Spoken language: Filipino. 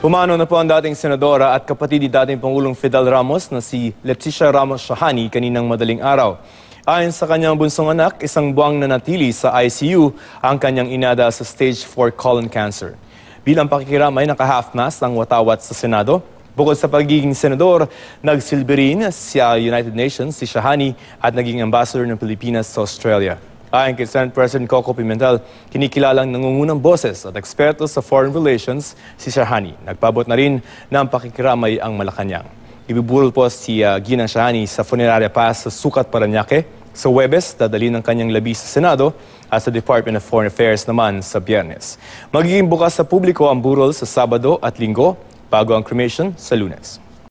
Pumano na po ang dating senadora at kapatid ni dating Pangulong Fidel Ramos na si Leticia Ramos Shahani kaninang madaling araw. Ayon sa kanyang bunsong anak, isang buwang nanatili sa ICU ang kanyang inada sa stage 4 colon cancer. Bilang pakikiramay, naka-half mask ang watawat sa Senado. Bukod sa pagiging senador, nagsilbi rin sa United Nations si Shahani at naging ambassador ng Pilipinas sa Australia. Ayon kay Senate President Coco Pimentel, kinikilalang nangungunang boses at eksperto sa foreign relations si Shahani. Nagpabot na rin ng pakikiramay ang Malacanang. Ibiburol po si uh, Gina Shahani sa Funeraria Pass sa Sukat, Paranaque. Sa Webes, dadalhin ng kanyang labi sa Senado at sa Department of Foreign Affairs naman sa Biyernes. Magiging bukas sa publiko ang burol sa Sabado at Linggo bago ang cremation sa Lunes.